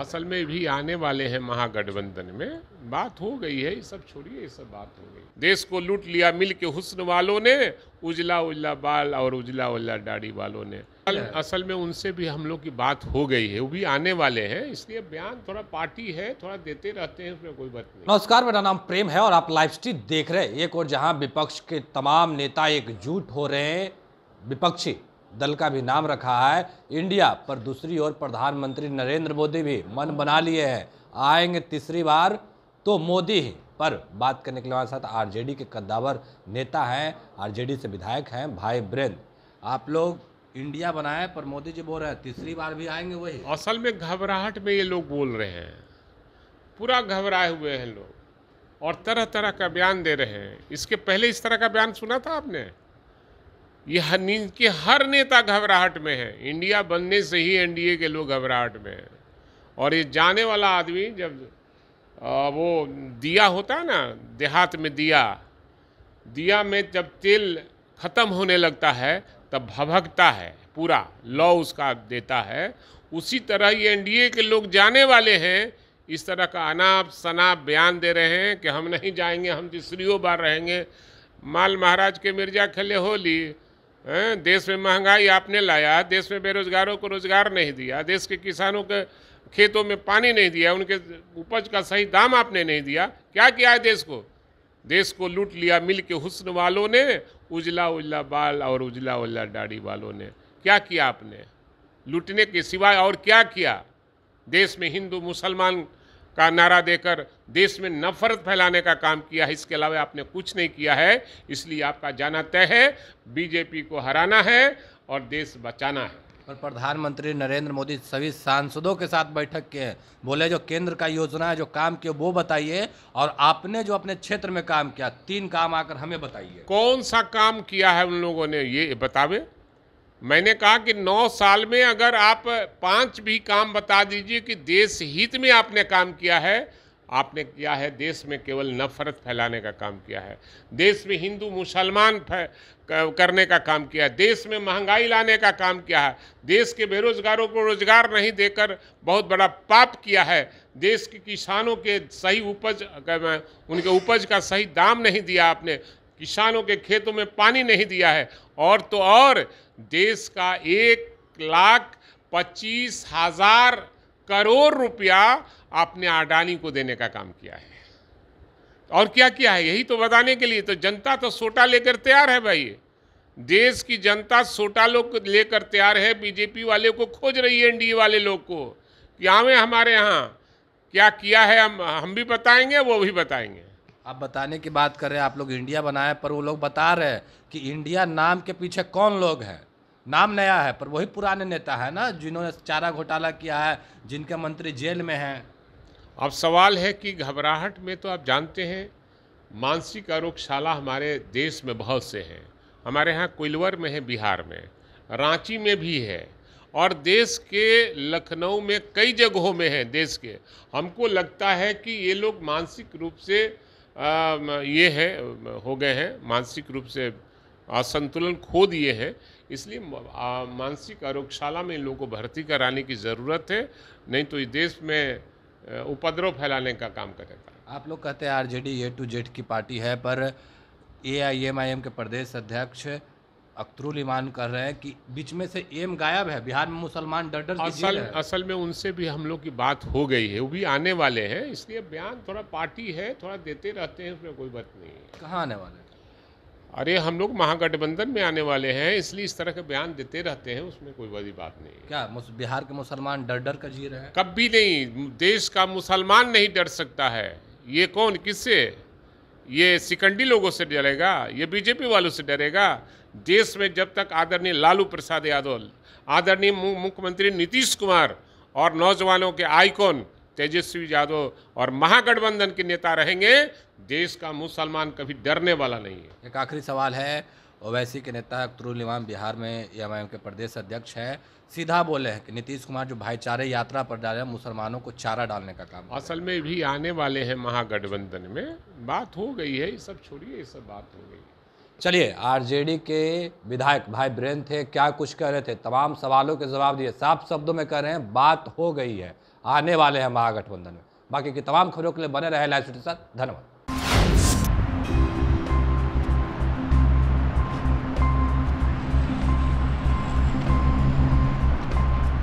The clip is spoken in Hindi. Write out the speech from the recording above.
असल में भी आने वाले हैं महागठबंधन में बात हो गई है ये सब छोड़िए ये सब बात हो गई देश को लूट लिया मिल के हुस्न वालों ने उजला उजला बाल और उजला उजला दाढ़ी वालों ने हाँ। असल में उनसे भी हम लोग की बात हो गई है वो भी आने वाले हैं इसलिए बयान थोड़ा पार्टी है थोड़ा देते रहते हैं उसमें कोई बात नहीं नमस्कार मेरा नाम प्रेम है और आप लाइव स्ट्रीट देख रहे हैं एक और जहाँ विपक्ष के तमाम नेता एकजुट हो रहे हैं विपक्षी दल का भी नाम रखा है इंडिया पर दूसरी ओर प्रधानमंत्री नरेंद्र मोदी भी मन बना लिए हैं आएंगे तीसरी बार तो मोदी ही पर बात करने के लिए हमारे साथ आरजेडी के कद्दावर नेता हैं आरजेडी से विधायक हैं भाई ब्रेंद आप लोग इंडिया बनाए पर मोदी जी बोल रहे हैं तीसरी बार भी आएंगे वही असल में घबराहट में ये लोग बोल रहे हैं पूरा घबराए हुए हैं लोग और तरह तरह का बयान दे रहे हैं इसके पहले इस तरह का बयान सुना था आपने ये नींद कि हर नेता घबराहट में है इंडिया बनने से ही एनडीए के लोग घबराहट में हैं और ये जाने वाला आदमी जब आ, वो दिया होता है ना देहात में दिया दिया में जब तेल ख़त्म होने लगता है तब भभकता है पूरा लॉ उसका देता है उसी तरह ये एनडीए के लोग जाने वाले हैं इस तरह का अनाप शनाप बयान दे रहे हैं कि हम नहीं जाएंगे हम तीसरी बार रहेंगे माल महाराज के मिर्जा खेले होली देश में महंगाई आपने लाया देश में बेरोजगारों को रोजगार नहीं दिया देश के किसानों के खेतों में पानी नहीं दिया उनके उपज का सही दाम आपने नहीं दिया क्या किया है देश को देश को लूट लिया मिल के हुस्न वालों ने उजला उजला बाल और उजला उजला दाढ़ी वालों ने क्या किया आपने लूटने के सिवाय और क्या किया देश में हिंदू मुसलमान का नारा देकर देश में नफरत फैलाने का काम किया है इसके अलावा आपने कुछ नहीं किया है इसलिए आपका जाना तय है बीजेपी को हराना है और देश बचाना है और प्रधानमंत्री नरेंद्र मोदी सभी सांसदों के साथ बैठक के हैं बोले जो केंद्र का योजना है जो काम किया वो बताइए और आपने जो अपने क्षेत्र में काम किया तीन काम आकर हमें बताइए कौन सा काम किया है उन लोगों ने ये बतावे मैंने कहा कि नौ साल में अगर आप पांच भी काम बता दीजिए कि देश हित में आपने काम किया है आपने किया है देश में केवल नफरत फैलाने का काम किया है देश में हिंदू मुसलमान करने का काम किया है देश में महंगाई लाने का काम किया है देश के बेरोजगारों को रोजगार नहीं देकर बहुत बड़ा पाप किया है देश के किसानों के सही उपज उनके उपज का सही दाम नहीं दिया आपने किसानों के खेतों में पानी नहीं दिया है और तो और देश का एक लाख पच्चीस हजार करोड़ रुपया आपने अडानी को देने का काम किया है और क्या किया है यही तो बताने के लिए तो जनता तो सोटा लेकर तैयार है भाई देश की जनता सोटा लोग लेकर तैयार है बीजेपी वाले को खोज रही है एनडीए वाले लोग को कि आवे हमारे यहाँ क्या किया है हम हम भी बताएंगे वो भी बताएंगे आप बताने की बात कर रहे हैं आप लोग इंडिया बनाए पर वो लोग बता रहे हैं कि इंडिया नाम के पीछे कौन लोग हैं नाम नया है पर वही पुराने नेता है ना जिन्होंने चारा घोटाला किया है जिनके मंत्री जेल में हैं अब सवाल है कि घबराहट में तो आप जानते हैं मानसिक आरोगशाला हमारे देश में बहुत से हैं हमारे यहाँ कुलवर में है बिहार में रांची में भी है और देश के लखनऊ में कई जगहों में है देश के हमको लगता है कि ये लोग मानसिक रूप से ये है हो गए हैं मानसिक रूप से असंतुलन खो दिए हैं इसलिए मानसिक आरोग्यशाला में इन लोगों को भर्ती कराने की ज़रूरत है नहीं तो इस देश में उपद्रव फैलाने का काम करेगा आप लोग कहते हैं आरजेडी ए टू जेड की पार्टी है पर ए आई एम आई एम के प्रदेश अध्यक्ष अख्तरुल ईमान कर रहे हैं कि बीच में से एम गायब है बिहार में मुसलमान डर डर असल असल में उनसे भी हम लोग की बात हो गई है वो भी आने वाले हैं इसलिए बयान थोड़ा पार्टी है थोड़ा देते रहते हैं उसमें कोई बात नहीं है कहाँ आने वाले अरे हम लोग महागठबंधन में आने वाले हैं इसलिए इस तरह के बयान देते रहते हैं उसमें कोई बड़ी बात नहीं है क्या बिहार के मुसलमान डर डर का जी रहे हैं कभी नहीं देश का मुसलमान नहीं डर सकता है ये कौन किससे ये सिकंडी लोगों से डरेगा ये बीजेपी वालों से डरेगा देश में जब तक आदरणीय लालू प्रसाद यादव आदरणीय मुख्यमंत्री नीतीश कुमार और नौजवानों के आइकॉन तेजस्वी यादव और महागठबंधन के नेता रहेंगे देश का मुसलमान कभी डरने वाला नहीं है एक आखिरी सवाल है ओवैसी के नेता अख्तरुल इमाम बिहार में एम के प्रदेश अध्यक्ष हैं सीधा बोले हैं कि नीतीश कुमार जो भाईचारे यात्रा पर जा रहे हैं मुसलमानों को चारा डालने का काम असल में भी आने वाले हैं महागठबंधन में बात हो गई है ये सब छोड़िए ये सब बात हो गई चलिए आरजेडी के विधायक भाई ब्रेन थे क्या कुछ कह रहे थे तमाम सवालों के जवाब दिए साफ शब्दों में कह रहे हैं बात हो गई है आने वाले हैं महागठबंधन में बाकी की तमाम खबरों के लिए बने रहे लाइव के साथ धन्यवाद